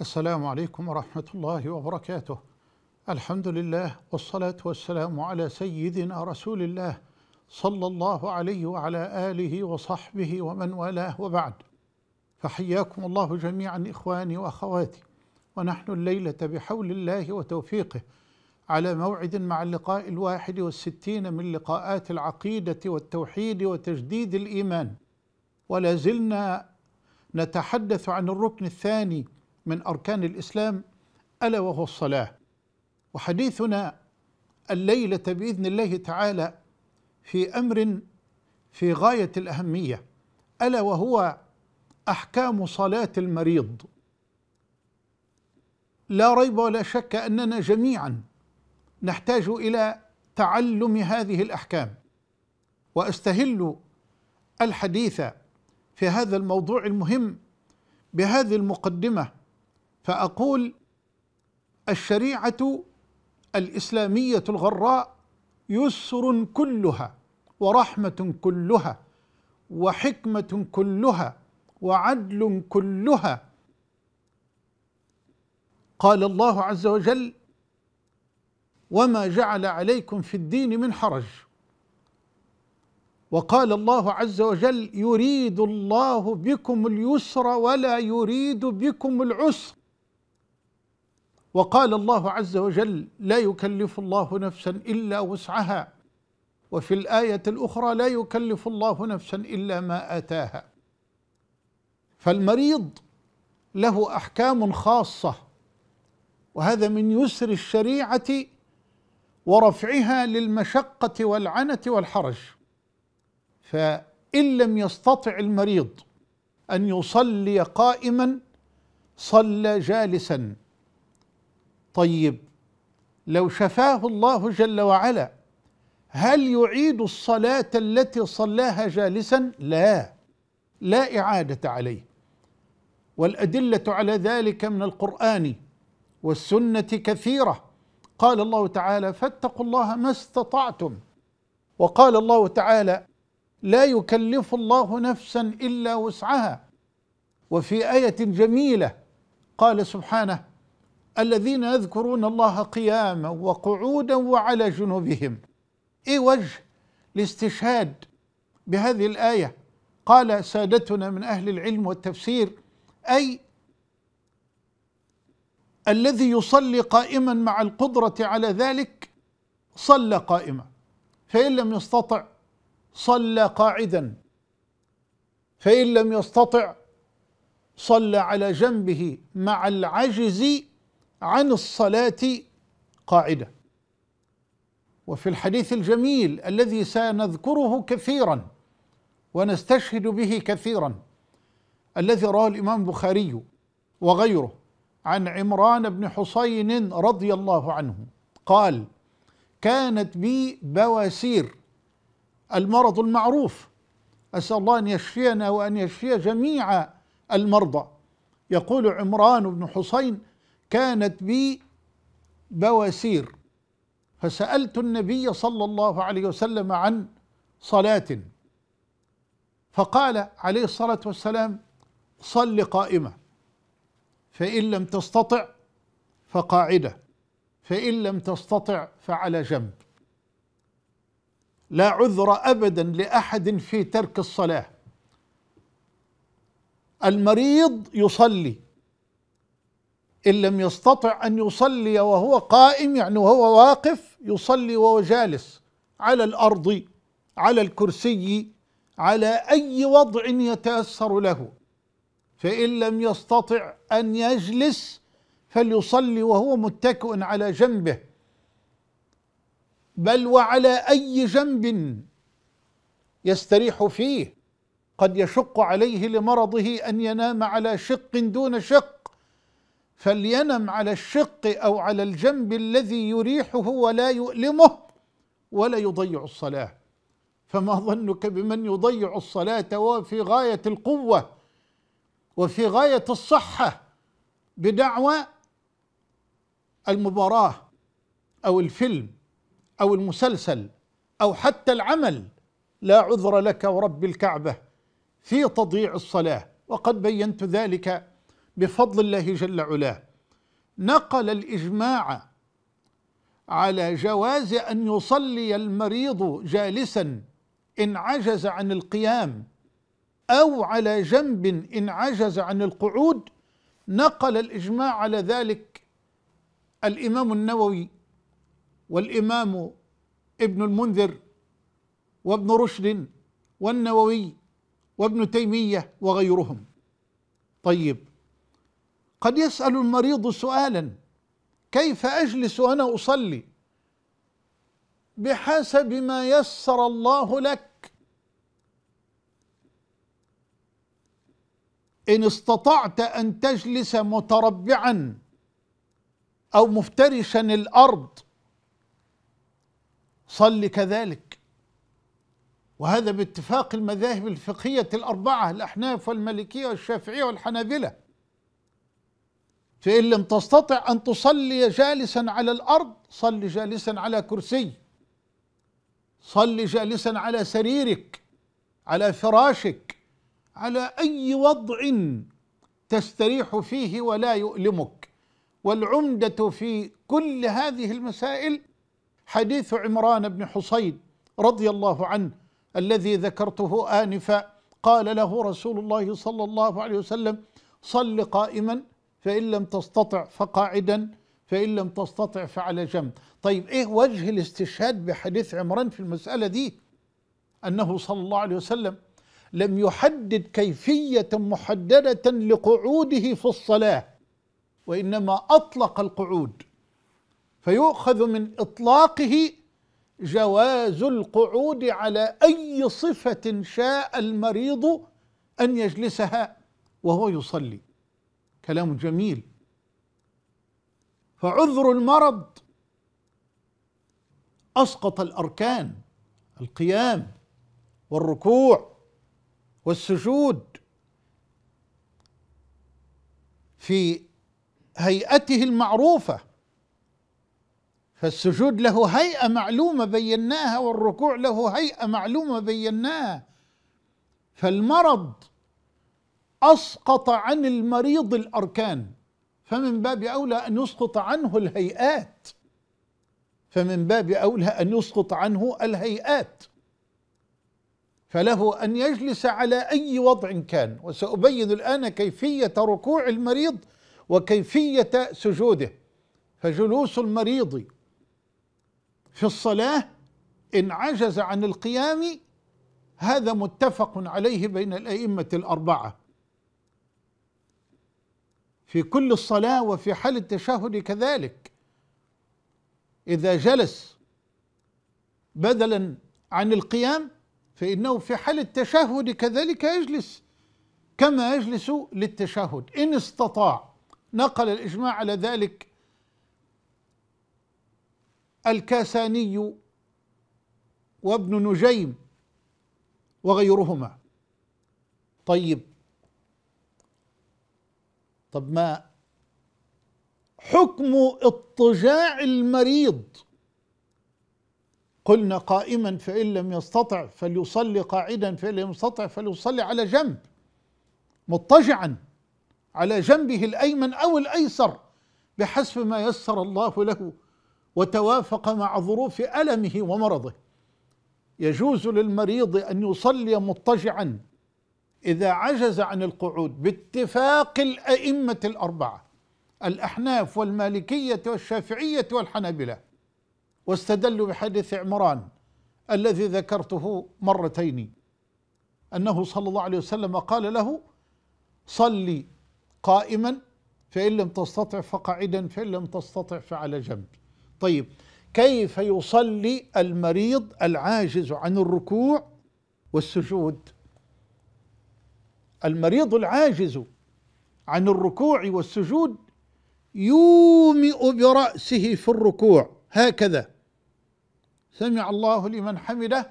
السلام عليكم ورحمة الله وبركاته الحمد لله والصلاة والسلام على سيدنا رسول الله صلى الله عليه وعلى آله وصحبه ومن والاه وبعد فحياكم الله جميعا إخواني وأخواتي ونحن الليلة بحول الله وتوفيقه على موعد مع اللقاء الواحد والستين من لقاءات العقيدة والتوحيد وتجديد الإيمان ولا زلنا نتحدث عن الركن الثاني من أركان الإسلام ألا وهو الصلاة وحديثنا الليلة بإذن الله تعالى في أمر في غاية الأهمية ألا وهو أحكام صلاة المريض لا ريب ولا شك أننا جميعا نحتاج إلى تعلم هذه الأحكام وأستهل الحديث في هذا الموضوع المهم بهذه المقدمة فاقول الشريعه الاسلاميه الغراء يسر كلها ورحمه كلها وحكمه كلها وعدل كلها قال الله عز وجل وما جعل عليكم في الدين من حرج وقال الله عز وجل يريد الله بكم اليسر ولا يريد بكم العسر وقال الله عز وجل لا يكلف الله نفسا إلا وسعها وفي الآية الأخرى لا يكلف الله نفسا إلا ما آتاها فالمريض له أحكام خاصة وهذا من يسر الشريعة ورفعها للمشقة والعنة والحرج فإن لم يستطع المريض أن يصلي قائما صلى جالسا طيب لو شفاه الله جل وعلا هل يعيد الصلاة التي صلاها جالسا؟ لا لا إعادة عليه والأدلة على ذلك من القرآن والسنة كثيرة قال الله تعالى فاتقوا الله ما استطعتم وقال الله تعالى لا يكلف الله نفسا إلا وسعها وفي آية جميلة قال سبحانه الذين يذكرون الله قياما وقعودا وعلى جنوبهم اي وجه الاستشهاد بهذه الايه قال سادتنا من اهل العلم والتفسير اي الذي يصلي قائما مع القدره على ذلك صلى قائما فان لم يستطع صلى قاعدا فان لم يستطع صلى على جنبه مع العجز عن الصلاة قاعدة وفي الحديث الجميل الذي سنذكره كثيرا ونستشهد به كثيرا الذي رواه الإمام البخاري وغيره عن عمران بن حصين رضي الله عنه قال كانت بي بواسير المرض المعروف أسأل الله أن يشفينا وأن يشفي جميع المرضى يقول عمران بن حصين كانت بي بواسير فسألت النبي صلى الله عليه وسلم عن صلاة فقال عليه الصلاة والسلام صل قائمة فإن لم تستطع فقاعدة فإن لم تستطع فعلى جنب لا عذر أبدا لأحد في ترك الصلاة المريض يصلي إن لم يستطع أن يصلي وهو قائم يعني وهو واقف يصلي وهو جالس على الأرض على الكرسي على أي وضع يتيسر له فإن لم يستطع أن يجلس فليصلي وهو متكئ على جنبه بل وعلى أي جنب يستريح فيه قد يشق عليه لمرضه أن ينام على شق دون شق فلينم على الشق او على الجنب الذي يريحه ولا يؤلمه ولا يضيع الصلاه فما ظنك بمن يضيع الصلاه وفي غايه القوه وفي غايه الصحه بدعوى المباراه او الفيلم او المسلسل او حتى العمل لا عذر لك ورب الكعبه في تضييع الصلاه وقد بينت ذلك بفضل الله جل علاه نقل الإجماع على جواز أن يصلي المريض جالسا إن عجز عن القيام أو على جنب إن عجز عن القعود نقل الإجماع على ذلك الإمام النووي والإمام ابن المنذر وابن رشد والنووي وابن تيمية وغيرهم طيب قد يسأل المريض سؤالا كيف أجلس وأنا أصلي بحسب ما يسر الله لك إن استطعت أن تجلس متربعا أو مفترشا الأرض صل كذلك وهذا باتفاق المذاهب الفقهية الأربعة الأحناف والمالكية والشافعية والحنابلة فإن لم تستطع أن تصلي جالسا على الأرض صل جالسا على كرسي صل جالسا على سريرك على فراشك على أي وضع تستريح فيه ولا يؤلمك والعمدة في كل هذه المسائل حديث عمران بن حصين رضي الله عنه الذي ذكرته آنفا قال له رسول الله صلى الله عليه وسلم صل قائما فإن لم تستطع فقاعدا فإن لم تستطع فعلى جنب طيب إيه وجه الاستشهاد بحديث عمران في المسألة دي أنه صلى الله عليه وسلم لم يحدد كيفية محددة لقعوده في الصلاة وإنما أطلق القعود فيؤخذ من إطلاقه جواز القعود على أي صفة شاء المريض أن يجلسها وهو يصلي كلام جميل فعذر المرض اسقط الاركان القيام والركوع والسجود في هيئته المعروفه فالسجود له هيئه معلومه بيناها والركوع له هيئه معلومه بيناها فالمرض اسقط عن المريض الاركان فمن باب اولى ان يسقط عنه الهيئات فمن باب اولى ان يسقط عنه الهيئات فله ان يجلس على اي وضع كان وسابين الان كيفيه ركوع المريض وكيفيه سجوده فجلوس المريض في الصلاه ان عجز عن القيام هذا متفق عليه بين الائمه الاربعه في كل الصلاة وفي حال التشهد كذلك إذا جلس بدلا عن القيام فإنه في حال التشهد كذلك يجلس كما يجلس للتشهد إن استطاع نقل الإجماع على ذلك الكاساني وابن نجيم وغيرهما طيب طب ما حكم اضطجاع المريض قلنا قائما فإن لم يستطع فليصلي قاعدا فإن لم يستطع فليصلي على جنب مضطجعا على جنبه الأيمن أو الأيسر بحسب ما يسر الله له وتوافق مع ظروف ألمه ومرضه يجوز للمريض أن يصلي مضطجعا إذا عجز عن القعود باتفاق الأئمة الأربعة الأحناف والمالكية والشافعية والحنابلة واستدلوا بحديث عمران الذي ذكرته مرتين أنه صلى الله عليه وسلم قال له صلي قائما فإن لم تستطع فقعدا فإن لم تستطع فعلى جنب طيب كيف يصلي المريض العاجز عن الركوع والسجود المريض العاجز عن الركوع والسجود يومئ برأسه في الركوع هكذا سمع الله لمن حمده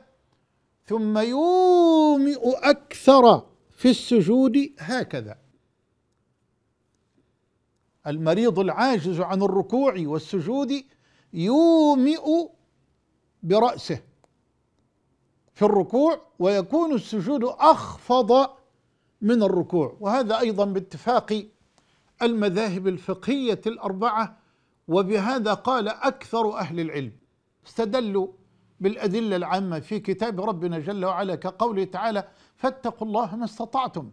ثم يومئ أكثر في السجود هكذا المريض العاجز عن الركوع والسجود يومئ برأسه في الركوع ويكون السجود أخفض من الركوع وهذا أيضا باتفاق المذاهب الفقهية الأربعة وبهذا قال أكثر أهل العلم استدلوا بالأدلة العامة في كتاب ربنا جل وعلا كقوله تعالى فاتقوا الله ما استطعتم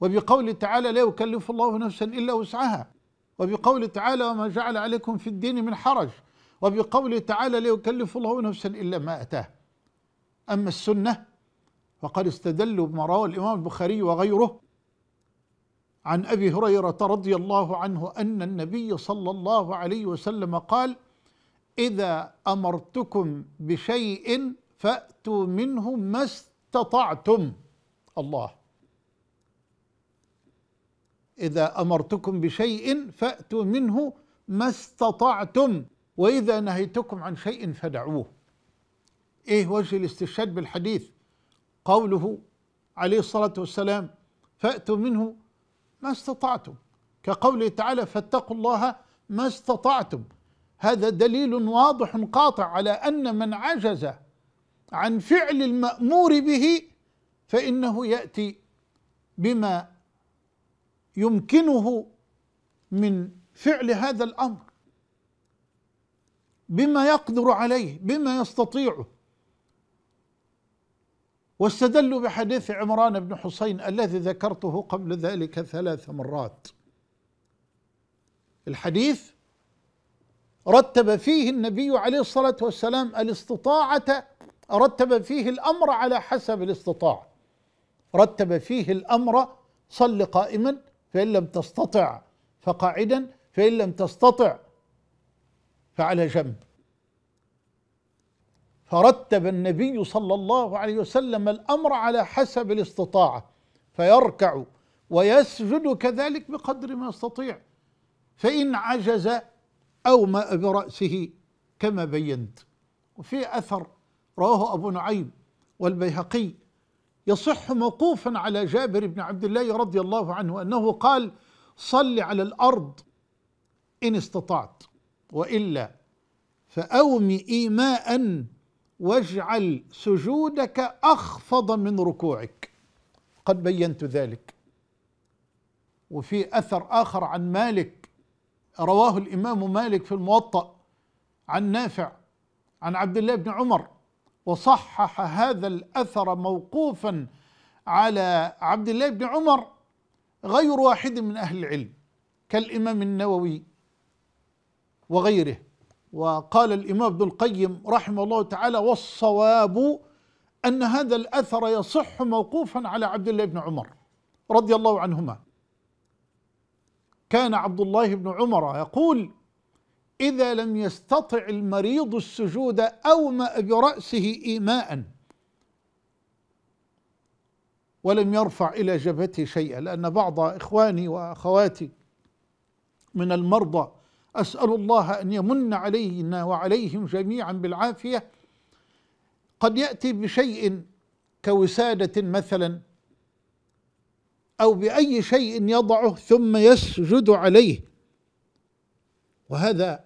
وبقوله تعالى لا يكلف الله نفسا إلا وسعها وبقوله تعالى وما جعل عليكم في الدين من حرج وبقوله تعالى لا يكلف الله نفسا إلا ما أتاه أما السنة وقد استدلوا بما رواه الإمام البخاري وغيره عن أبي هريرة رضي الله عنه أن النبي صلى الله عليه وسلم قال إذا أمرتكم بشيء فأتوا منه ما استطعتم الله إذا أمرتكم بشيء فأتوا منه ما استطعتم وإذا نهيتكم عن شيء فدعوه إيه وجه الاستشهاد بالحديث قوله عليه الصلاة والسلام فأتوا منه ما استطعتم كقوله تعالى فاتقوا الله ما استطعتم هذا دليل واضح قاطع على أن من عجز عن فعل المأمور به فإنه يأتي بما يمكنه من فعل هذا الأمر بما يقدر عليه بما يستطيعه واستدلوا بحديث عمران بن حسين الذي ذكرته قبل ذلك ثلاث مرات الحديث رتب فيه النبي عليه الصلاه والسلام الاستطاعه رتب فيه الامر على حسب الاستطاعه رتب فيه الامر صل قائما فان لم تستطع فقاعدا فان لم تستطع فعلى جنب فرتب النبي صلى الله عليه وسلم الامر على حسب الاستطاعه فيركع ويسجد كذلك بقدر ما يستطيع فان عجز اومأ براسه كما بينت وفي اثر رواه ابو نعيم والبيهقي يصح موقوفا على جابر بن عبد الله رضي الله عنه انه قال صل على الارض ان استطعت والا فاومئي ماء واجعل سجودك اخفض من ركوعك قد بينت ذلك وفي اثر اخر عن مالك رواه الامام مالك في الموطأ عن نافع عن عبد الله بن عمر وصحح هذا الاثر موقوفا على عبد الله بن عمر غير واحد من اهل العلم كالامام النووي وغيره وقال الإمام ابن القيم رحمه الله تعالى والصواب أن هذا الأثر يصح موقوفا على عبد الله بن عمر رضي الله عنهما كان عبد الله بن عمر يقول إذا لم يستطع المريض السجود أومأ برأسه إيماء ولم يرفع إلى جبهته شيئا لأن بعض إخواني وأخواتي من المرضى أسأل الله أن يمن علينا وعليهم جميعا بالعافية قد يأتي بشيء كوسادة مثلا أو بأي شيء يضعه ثم يسجد عليه وهذا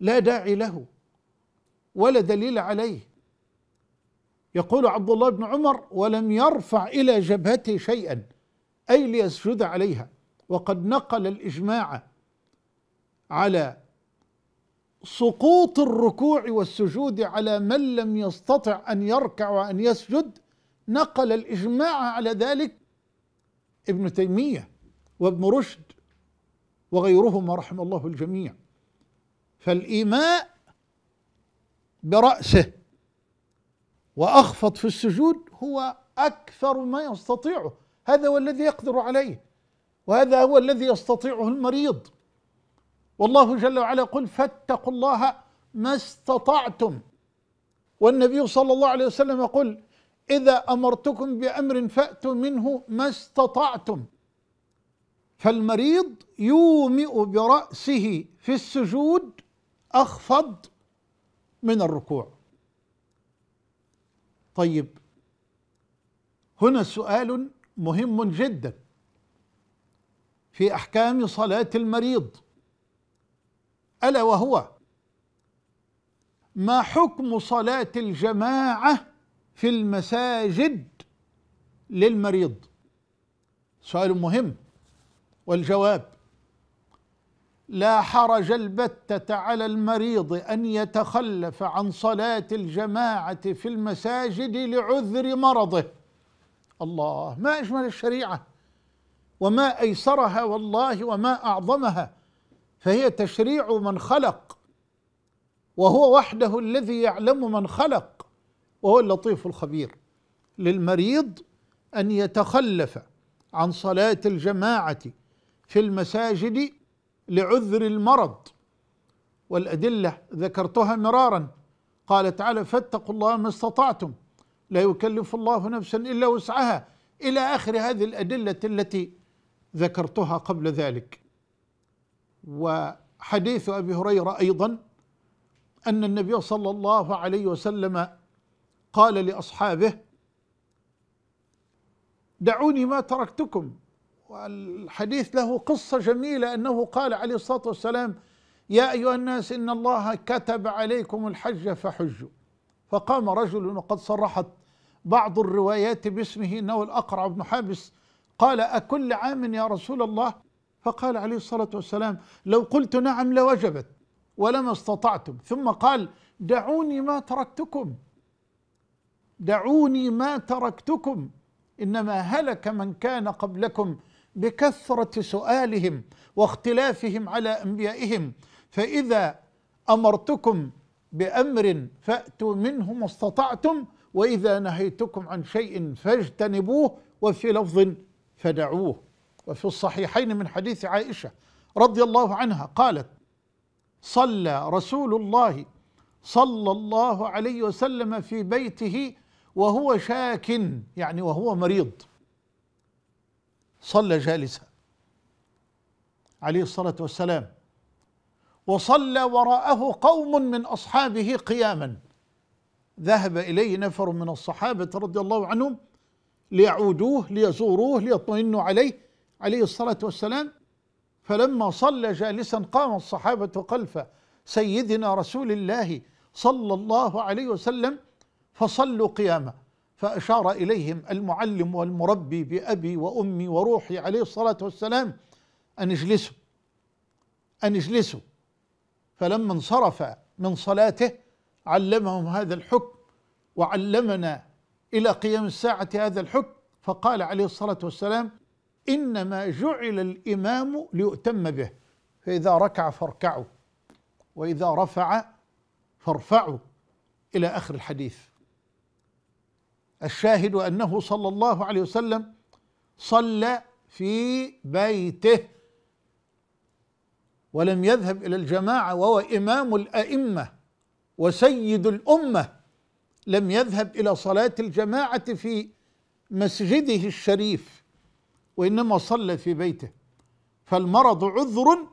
لا داعي له ولا دليل عليه يقول عبد الله بن عمر ولم يرفع إلى جبهته شيئا أي ليسجد عليها وقد نقل الإجماع على سقوط الركوع والسجود على من لم يستطع ان يركع وان يسجد نقل الاجماع على ذلك ابن تيميه وابن رشد وغيرهما رحم الله الجميع فالايماء براسه واخفض في السجود هو اكثر ما يستطيعه هذا هو الذي يقدر عليه وهذا هو الذي يستطيعه المريض والله جل وعلا يقول فاتقوا الله ما استطعتم والنبي صلى الله عليه وسلم يقول إذا أمرتكم بأمر فأتوا منه ما استطعتم فالمريض يومئ برأسه في السجود أخفض من الركوع طيب هنا سؤال مهم جدا في أحكام صلاة المريض ألا وهو ما حكم صلاة الجماعة في المساجد للمريض سؤال مهم والجواب لا حرج البتة على المريض أن يتخلف عن صلاة الجماعة في المساجد لعذر مرضه الله ما أجمل الشريعة وما أيسرها والله وما أعظمها فهي تشريع من خلق وهو وحده الذي يعلم من خلق وهو اللطيف الخبير للمريض ان يتخلف عن صلاه الجماعه في المساجد لعذر المرض والادله ذكرتها مرارا قال تعالى فاتقوا الله ما استطعتم لا يكلف الله نفسا الا وسعها الى اخر هذه الادله التي ذكرتها قبل ذلك وحديث ابي هريره ايضا ان النبي صلى الله عليه وسلم قال لاصحابه دعوني ما تركتكم والحديث له قصه جميله انه قال عليه الصلاه والسلام يا ايها الناس ان الله كتب عليكم الحج فحجوا فقام رجل وقد صرحت بعض الروايات باسمه انه الاقرع بن حابس قال اكل عام يا رسول الله فقال عليه الصلاة والسلام لو قلت نعم لوجبت ولما استطعتم ثم قال دعوني ما تركتكم دعوني ما تركتكم انما هلك من كان قبلكم بكثره سؤالهم واختلافهم على انبيائهم فاذا امرتكم بامر فاتوا منه ما استطعتم واذا نهيتكم عن شيء فاجتنبوه وفي لفظ فدعوه وفي الصحيحين من حديث عائشة رضي الله عنها قالت صلى رسول الله صلى الله عليه وسلم في بيته وهو شاك يعني وهو مريض صلى جالسا عليه الصلاه والسلام وصلى وراءه قوم من اصحابه قياما ذهب اليه نفر من الصحابه رضي الله عنهم ليعودوه ليزوروه ليطمئنوا عليه عليه الصلاة والسلام فلما صلى جالسا قام الصحابة خلف سيدنا رسول الله صلى الله عليه وسلم فصلوا قياما فأشار إليهم المعلم والمربي بأبي وأمي وروحي عليه الصلاة والسلام أن اجلسوا أن اجلسوا فلما انصرف من صلاته علمهم هذا الحكم وعلمنا إلى قيام الساعة هذا الحكم فقال عليه الصلاة والسلام إنما جعل الإمام ليؤتم به فإذا ركع فاركعوا وإذا رفع فارفعوا إلى آخر الحديث الشاهد أنه صلى الله عليه وسلم صلى في بيته ولم يذهب إلى الجماعة وهو إمام الأئمة وسيد الأمة لم يذهب إلى صلاة الجماعة في مسجده الشريف وإنما صلى في بيته فالمرض عذر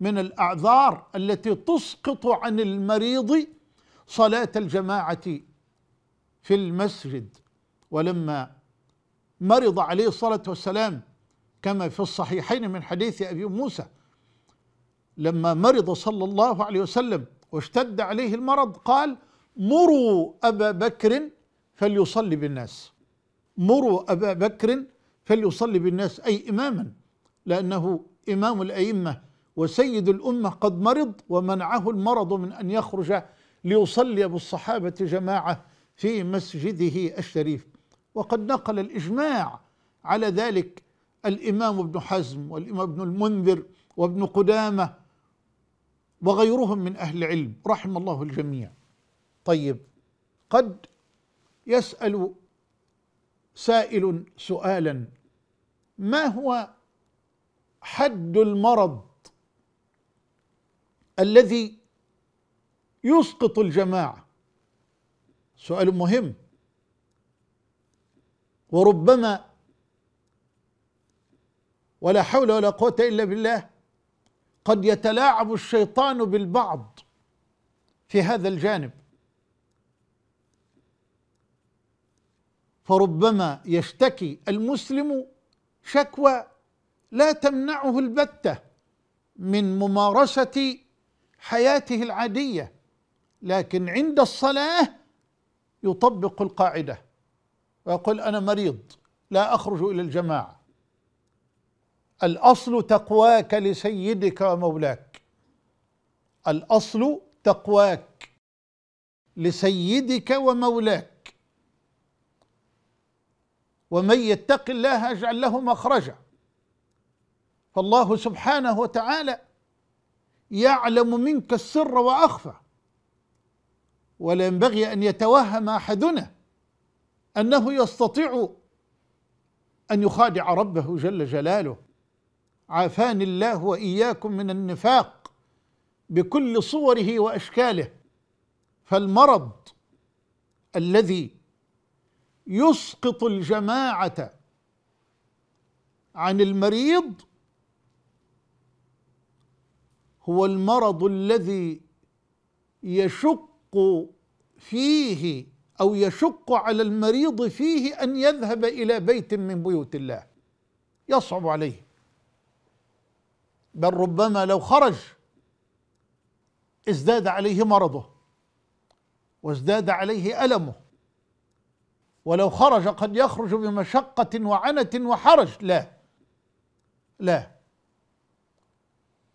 من الأعذار التي تسقط عن المريض صلاة الجماعة في المسجد ولما مرض عليه الصلاة والسلام كما في الصحيحين من حديث أبي موسى لما مرض صلى الله عليه وسلم واشتد عليه المرض قال مروا أبا بكر فليصلي بالناس مروا أبا بكر فليصلي بالناس أي إماما لأنه إمام الأئمة وسيد الأمة قد مرض ومنعه المرض من أن يخرج ليصلي بالصحابة جماعة في مسجده الشريف وقد نقل الإجماع على ذلك الإمام ابن حزم والإمام ابن المنذر وابن قدامة وغيرهم من أهل العلم رحم الله الجميع طيب قد يسأل سائل سؤالا ما هو حد المرض الذي يسقط الجماعه سؤال مهم وربما ولا حول ولا قوه الا بالله قد يتلاعب الشيطان بالبعض في هذا الجانب فربما يشتكي المسلم شكوى لا تمنعه البته من ممارسه حياته العاديه لكن عند الصلاه يطبق القاعده ويقول انا مريض لا اخرج الى الجماعه الاصل تقواك لسيدك ومولاك الاصل تقواك لسيدك ومولاك ومن يتق الله يجعل له مخرجا فالله سبحانه وتعالى يعلم منك السر واخفى ولا ينبغي ان يتوهم احدنا انه يستطيع ان يخادع ربه جل جلاله عافاني الله واياكم من النفاق بكل صوره واشكاله فالمرض الذي يسقط الجماعة عن المريض هو المرض الذي يشق فيه أو يشق على المريض فيه أن يذهب إلى بيت من بيوت الله يصعب عليه بل ربما لو خرج ازداد عليه مرضه وازداد عليه ألمه ولو خرج قد يخرج بمشقة وعنة وحرج لا لا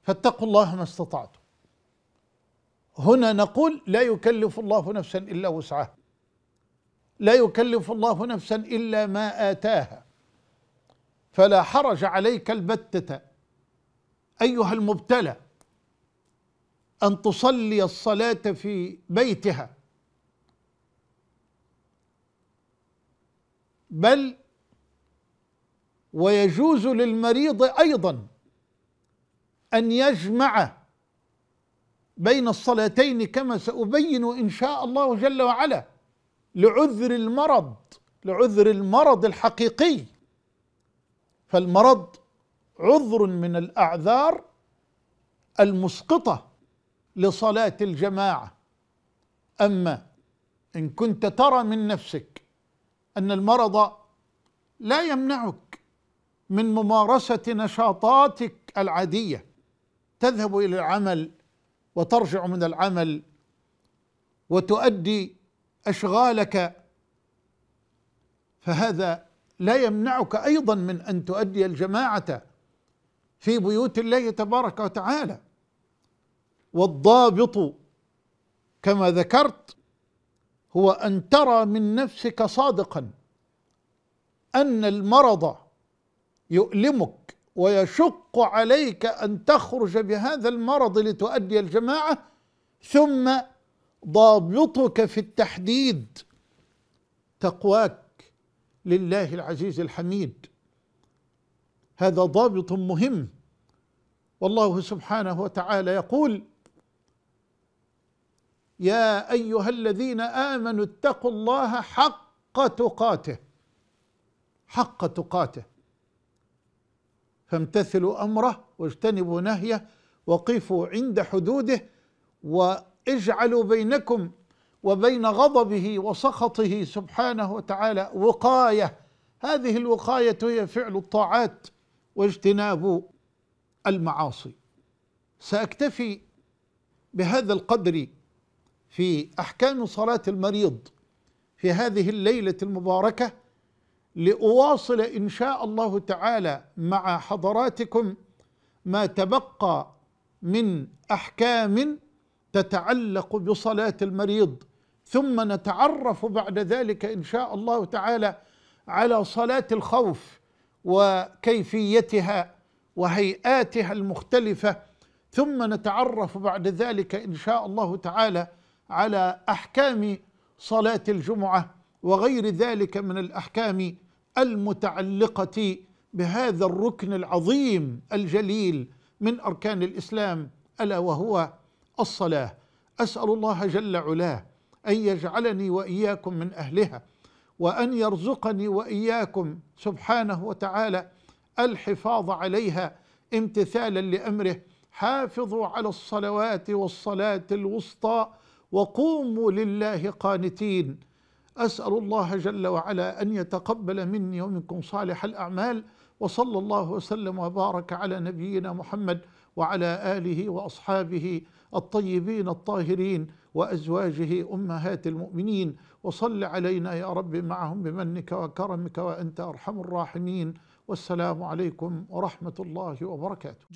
فاتقوا الله ما استطعتم هنا نقول لا يكلف الله نفسا إلا وسعها لا يكلف الله نفسا إلا ما آتاها فلا حرج عليك البتة أيها المبتلى أن تصلي الصلاة في بيتها بل ويجوز للمريض ايضا ان يجمع بين الصلاتين كما سابين ان شاء الله جل وعلا لعذر المرض لعذر المرض الحقيقي فالمرض عذر من الاعذار المسقطه لصلاه الجماعه اما ان كنت ترى من نفسك ان المرض لا يمنعك من ممارسه نشاطاتك العاديه تذهب الى العمل وترجع من العمل وتؤدي اشغالك فهذا لا يمنعك ايضا من ان تؤدي الجماعه في بيوت الله تبارك وتعالى والضابط كما ذكرت هو أن ترى من نفسك صادقا أن المرض يؤلمك ويشق عليك أن تخرج بهذا المرض لتؤدي الجماعة ثم ضابطك في التحديد تقواك لله العزيز الحميد هذا ضابط مهم والله سبحانه وتعالى يقول يا ايها الذين امنوا اتقوا الله حق تقاته حق تقاته فامتثلوا امره واجتنبوا نهيه وقفوا عند حدوده واجعلوا بينكم وبين غضبه وسخطه سبحانه وتعالى وقايه هذه الوقايه هي فعل الطاعات واجتناب المعاصي ساكتفي بهذا القدر في احكام صلاه المريض في هذه الليله المباركه لاواصل ان شاء الله تعالى مع حضراتكم ما تبقى من احكام تتعلق بصلاه المريض ثم نتعرف بعد ذلك ان شاء الله تعالى على صلاه الخوف وكيفيتها وهيئاتها المختلفه ثم نتعرف بعد ذلك ان شاء الله تعالى على احكام صلاه الجمعه وغير ذلك من الاحكام المتعلقه بهذا الركن العظيم الجليل من اركان الاسلام الا وهو الصلاه اسال الله جل علاه ان يجعلني واياكم من اهلها وان يرزقني واياكم سبحانه وتعالى الحفاظ عليها امتثالا لامره حافظوا على الصلوات والصلاه الوسطى وقوموا لله قانتين أسأل الله جل وعلا أن يتقبل مني ومنكم صالح الأعمال وصلى الله وسلم وبارك على نبينا محمد وعلى آله وأصحابه الطيبين الطاهرين وأزواجه أمهات المؤمنين وصل علينا يا رب معهم بمنك وكرمك وأنت أرحم الراحمين والسلام عليكم ورحمة الله وبركاته